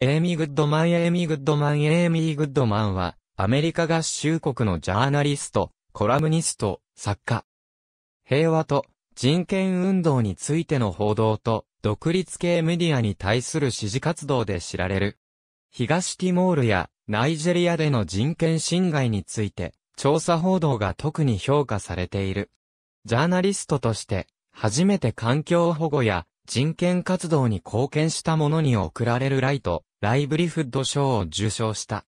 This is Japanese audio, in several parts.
エイミー・グッドマン・エイミー・グッドマン・エイミー・グッドマンは、アメリカ合衆国のジャーナリスト、コラムニスト、作家。平和と人権運動についての報道と、独立系メディアに対する支持活動で知られる。東ティモールやナイジェリアでの人権侵害について、調査報道が特に評価されている。ジャーナリストとして、初めて環境保護や人権活動に貢献した者に贈られるライト、ライブリフッド賞を受賞した。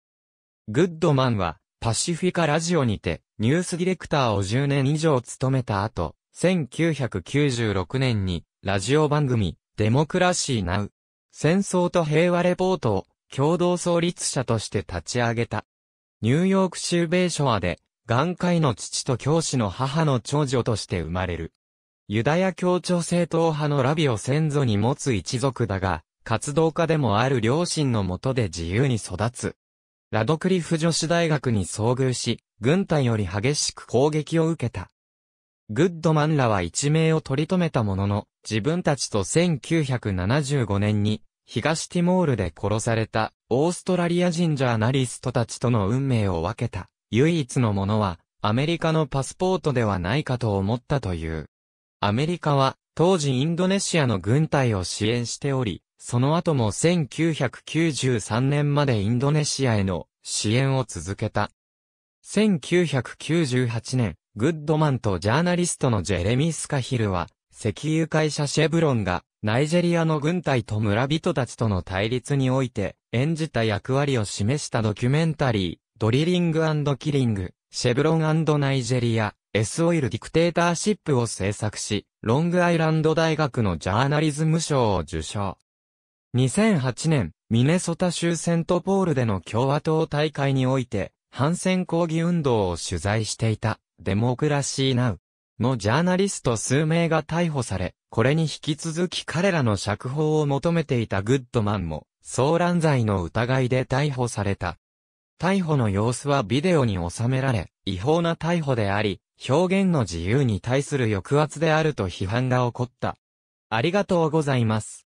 グッドマンは、パシフィカラジオにて、ニュースディレクターを10年以上務めた後、1996年に、ラジオ番組、デモクラシーナウ、戦争と平和レポートを、共同創立者として立ち上げた。ニューヨーク州ベーショアで、眼界の父と教師の母の長女として生まれる。ユダヤ協調正統派のラビを先祖に持つ一族だが、活動家でもある両親のもとで自由に育つ。ラドクリフ女子大学に遭遇し、軍隊より激しく攻撃を受けた。グッドマンらは一命を取り留めたものの、自分たちと1975年に、東ティモールで殺された、オーストラリア人ジャーナリストたちとの運命を分けた、唯一のものは、アメリカのパスポートではないかと思ったという。アメリカは、当時インドネシアの軍隊を支援しており、その後も1993年までインドネシアへの支援を続けた。1998年、グッドマンとジャーナリストのジェレミー・スカヒルは、石油会社シェブロンが、ナイジェリアの軍隊と村人たちとの対立において、演じた役割を示したドキュメンタリー、ドリリングキリング、シェブロンナイジェリア、S オイルディクテーターシップを制作し、ロングアイランド大学のジャーナリズム賞を受賞。2008年、ミネソタ州セントポールでの共和党大会において、反戦抗議運動を取材していた、デモクラシーナウのジャーナリスト数名が逮捕され、これに引き続き彼らの釈放を求めていたグッドマンも、騒乱罪の疑いで逮捕された。逮捕の様子はビデオに収められ、違法な逮捕であり、表現の自由に対する抑圧であると批判が起こった。ありがとうございます。